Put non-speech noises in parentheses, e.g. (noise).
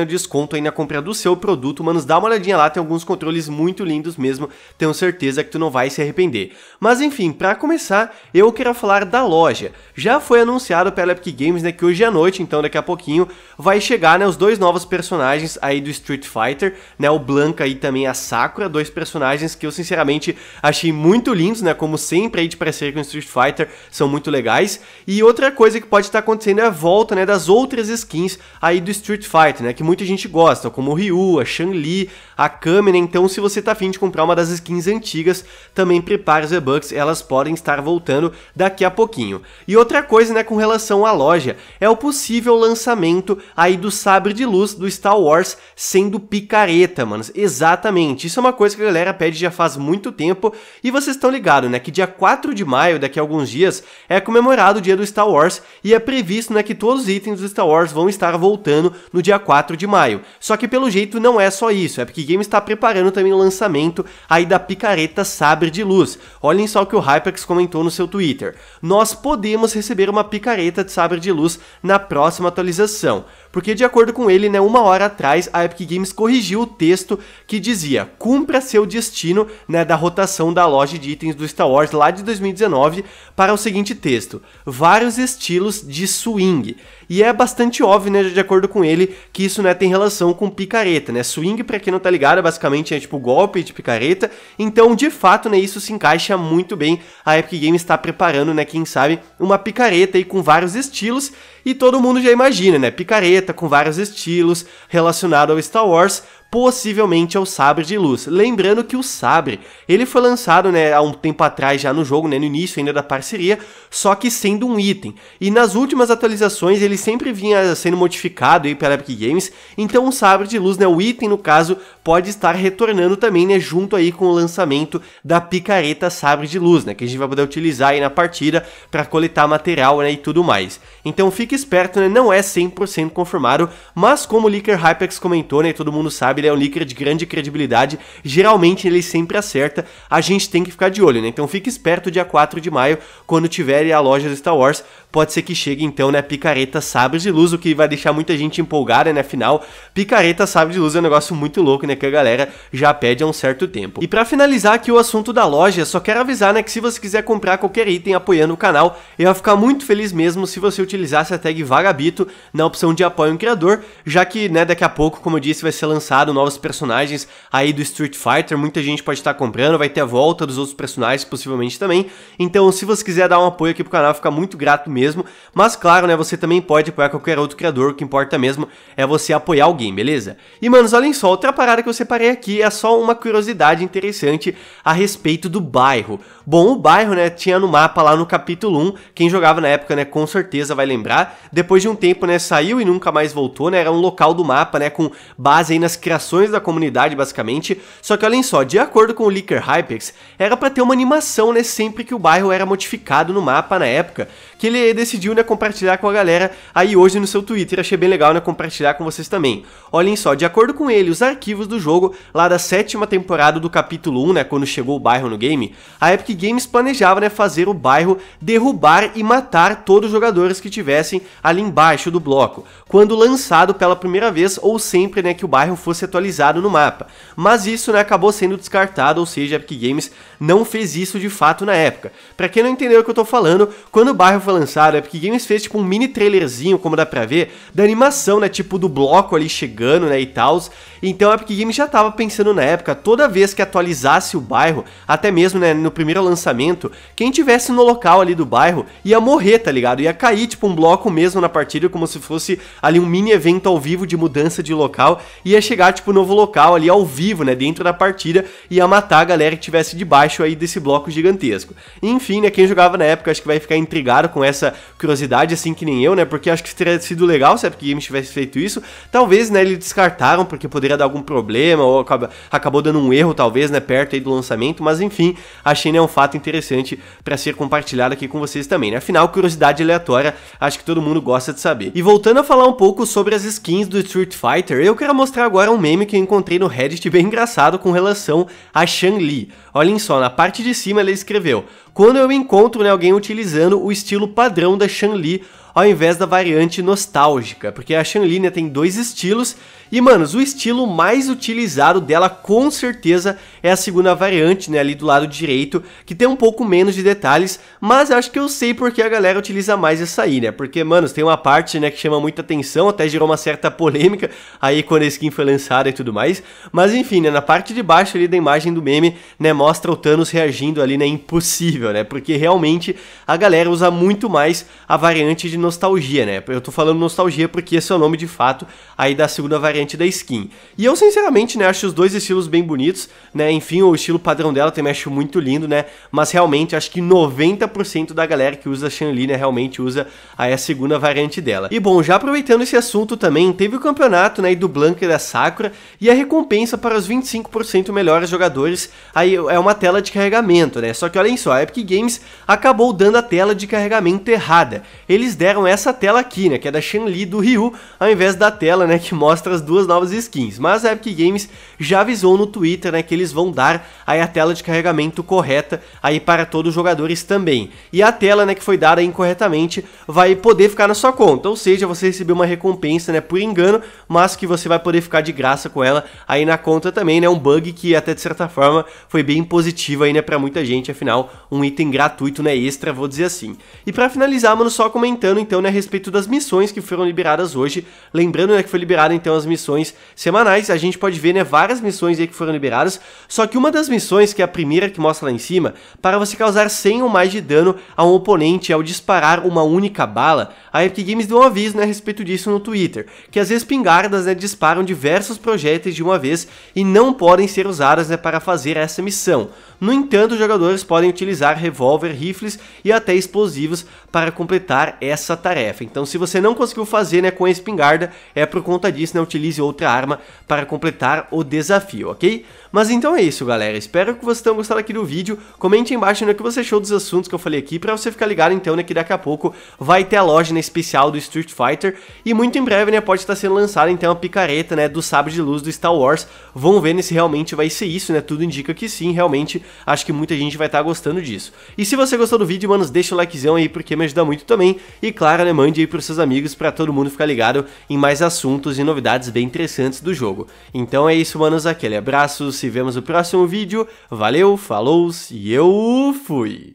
bacana de desconto aí na compra do seu produto, manos, dá uma olhadinha lá, tem alguns controles muito lindos mesmo, tenho certeza que tu não vai se arrepender. Mas enfim, para começar, eu quero falar da loja. Já foi anunciado pela Epic Games, né, que hoje à noite, então daqui a pouquinho, vai chegar, né, os dois novos personagens aí do Street Fighter, né, o Blanca e também a Sakura, dois personagens que eu sinceramente achei muito lindos, né, como sempre aí de parecer com Street Fighter, são muito legais. E outra coisa que pode estar acontecendo é a volta, né, das outras skins aí do Street Fighter, né, que muita gente gosta, como o Ryu, a Shang-Li, a Kamina, então se você tá afim de comprar uma das skins antigas, também prepare os V-Bucks, elas podem estar voltando daqui a pouquinho. E outra coisa, né, com relação à loja, é o possível lançamento aí do sabre de luz do Star Wars sendo picareta, manos. Exatamente, isso é uma coisa que a galera pede já faz muito tempo e vocês estão ligados, né, que dia 4 de maio, daqui a alguns dias, é comemorado o dia do Star Wars e é previsto, né, que todos os itens do Star Wars vão estar voltando no dia 4 de maio. Só que pelo jeito não é só isso, é porque Games está preparando também o lançamento aí da picareta Sabre de Luz. Olhem só o que o HyperX comentou no seu Twitter. Nós podemos receber uma picareta de Sabre de Luz na próxima atualização porque de acordo com ele, né, uma hora atrás, a Epic Games corrigiu o texto que dizia cumpra seu destino né, da rotação da loja de itens do Star Wars lá de 2019 para o seguinte texto, vários estilos de swing. E é bastante óbvio, né, de acordo com ele, que isso né, tem relação com picareta, né? Swing, para quem não tá ligado, é basicamente é tipo golpe de picareta. Então, de fato, né, isso se encaixa muito bem. A Epic Games está preparando, né, quem sabe, uma picareta aí com vários estilos e todo mundo já imagina, né? Picareta com vários estilos relacionado ao Star Wars, possivelmente é o sabre de luz. Lembrando que o sabre, ele foi lançado, né, há um tempo atrás já no jogo, né, no início ainda da parceria, só que sendo um item. E nas últimas atualizações ele sempre vinha sendo modificado aí pela Epic Games, então o sabre de luz, né, o item no caso, pode estar retornando também, né, junto aí com o lançamento da picareta sabre de luz, né, que a gente vai poder utilizar aí na partida para coletar material, né, e tudo mais. Então fique esperto, né, não é 100% confirmado, mas como o Leaker Hypex comentou, né, todo mundo sabe sabe, ele né? é um líquido de grande credibilidade. Geralmente ele sempre acerta, a gente tem que ficar de olho, né? Então fique esperto dia 4 de maio, quando tiver a loja do Star Wars, pode ser que chegue então, né, Picareta Sabres de Luz, o que vai deixar muita gente empolgada, né? Afinal, Picareta Sabres de Luz é um negócio muito louco, né, que a galera já pede há um certo tempo. E para finalizar aqui o assunto da loja, só quero avisar, né, que se você quiser comprar qualquer item apoiando o canal, eu ia ficar muito feliz mesmo se você utilizasse a tag Vagabito na opção de apoio ao criador, já que, né, daqui a pouco, como eu disse, vai ser lançado anunciado novos personagens aí do Street Fighter, muita gente pode estar comprando, vai ter a volta dos outros personagens possivelmente também. Então, se você quiser dar um apoio aqui pro canal, fica muito grato mesmo. Mas claro, né, você também pode apoiar qualquer outro criador, o que importa mesmo é você apoiar alguém, beleza? E manos, olhem só, outra parada que eu separei aqui é só uma curiosidade interessante a respeito do bairro. Bom, o bairro, né, tinha no mapa lá no capítulo 1, quem jogava na época, né, com certeza vai lembrar. Depois de um tempo, né, saiu e nunca mais voltou, né, era um local do mapa, né, com base aí nas criações reações da comunidade basicamente, só que olhem só, de acordo com o Leaker Hypex, era para ter uma animação né, sempre que o bairro era modificado no mapa na época, que ele decidiu né, compartilhar com a galera aí hoje no seu Twitter, achei bem legal né, compartilhar com vocês também. Olhem só, de acordo com ele, os arquivos do jogo, lá da sétima temporada do capítulo 1, né, quando chegou o bairro no game, a Epic Games planejava né, fazer o bairro derrubar e matar todos os jogadores que tivessem ali embaixo do bloco, quando lançado pela primeira vez ou sempre né, que o bairro fosse atualizado no mapa. Mas isso né, acabou sendo descartado, ou seja, a Epic Games não fez isso de fato na época. Para quem não entendeu o que eu tô falando, quando o bairro foi lançado, a Epic Games fez tipo um mini trailerzinho, como dá pra ver, da animação, né, tipo do bloco ali chegando, né, e tal. Então a Epic Games já tava pensando na época, toda vez que atualizasse o bairro, até mesmo, né, no primeiro lançamento, quem tivesse no local ali do bairro ia morrer, tá ligado? Ia cair tipo um bloco mesmo na partida, como se fosse ali um mini evento ao vivo de mudança de local, ia chegar tipo tipo, novo local ali ao vivo, né, dentro da partida, ia matar a galera que estivesse debaixo aí desse bloco gigantesco. Enfim, né, quem jogava na época acho que vai ficar intrigado com essa curiosidade, assim que nem eu, né, porque acho que teria sido legal se a Epic Games tivesse feito isso. Talvez, né, eles descartaram porque poderia dar algum problema ou acaba, acabou dando um erro, talvez, né, perto aí do lançamento, mas enfim, achei, né, um fato interessante para ser compartilhado aqui com vocês também, né. Afinal, curiosidade aleatória, acho que todo mundo gosta de saber. E voltando a falar um pouco sobre as skins do Street Fighter, eu quero mostrar agora um meme meme que eu encontrei no Reddit bem engraçado com relação a Shang-Li. Olhem só, na parte de cima ela escreveu: Quando eu encontro né, alguém utilizando o estilo padrão da Shang-Li ao invés da variante nostálgica, porque a Shanlina tem dois estilos e, mano, o estilo mais utilizado dela com certeza é a segunda variante, né, ali do lado direito, que tem um pouco menos de detalhes, mas acho que eu sei porque a galera utiliza mais essa aí, né, porque, mano, tem uma parte, né, que chama muita atenção, até gerou uma certa (laughs) polêmica aí quando a skin foi lançada e tudo mais, mas enfim, né, na parte de baixo ali da imagem do meme, né, mostra o Thanos reagindo ali, né, impossível, né, porque realmente a galera usa muito mais a variante de nostalgia, né? Eu tô falando nostalgia porque esse é o nome de fato aí da segunda variante da skin. E eu, sinceramente, né, acho os dois estilos bem bonitos, né? Enfim, o estilo padrão dela também acho muito lindo, né? Mas realmente acho que 90% da galera que usa a Shanli, né, realmente usa aí a segunda variante dela. E bom, já aproveitando esse assunto também, teve o campeonato, né, do Blanca e da Sakura e a recompensa para os 25% melhores jogadores aí é uma tela de carregamento, né? Só que olhem só, a Epic Games acabou dando a tela de carregamento errada. Eles deram fizeram essa tela aqui, né, que é da Shanli do Ryu, ao invés da tela, né, que mostra as duas novas skins. Mas a Epic Games já avisou no Twitter, né, que eles vão dar aí a tela de carregamento correta aí para todos os jogadores também. E a tela, né, que foi dada incorretamente vai poder ficar na sua conta, ou seja, você recebeu uma recompensa, né, por engano, mas que você vai poder ficar de graça com ela aí na conta também, né, um bug que até de certa forma foi bem positivo aí, né, para muita gente, afinal, um item gratuito, né, extra, vou dizer assim. E para finalizar, mano, só comentando comentando então né, a respeito das missões que foram liberadas hoje. Lembrando né, que foi liberada então as missões semanais, a gente pode ver né, várias missões aí que foram liberadas, só que uma das missões, que é a primeira que mostra lá em cima, para você causar 100 ou mais de dano a um oponente ao disparar uma única bala, a Epic Games deu um aviso né, a respeito disso no Twitter, que as espingardas né, disparam diversos projéteis de uma vez e não podem ser usadas né, para fazer essa missão. No entanto, os jogadores podem utilizar revólver, rifles e até explosivos para completar essa essa tarefa. Então, se você não conseguiu fazer né, com a espingarda, é por conta disso, né, utilize outra arma para completar o desafio, ok? Mas então é isso, galera. Espero que vocês tenham gostado aqui do vídeo. Comente aí embaixo no o que você achou dos assuntos que eu falei aqui, pra você ficar ligado então né, que daqui a pouco vai ter a loja né, especial do Street Fighter. E muito em breve né, pode estar sendo lançada então a picareta né, do sabre de luz do Star Wars. Vamos ver né, se realmente vai ser isso, né? Tudo indica que sim, realmente. Acho que muita gente vai estar gostando disso. E se você gostou do vídeo, manos, deixa o likezão aí, porque me ajuda muito também. E claro, né, mande aí pros seus amigos pra todo mundo ficar ligado em mais assuntos e novidades bem interessantes do jogo. Então é isso, manos, aquele abraço, se vemos no próximo vídeo. Valeu, falou e eu fui!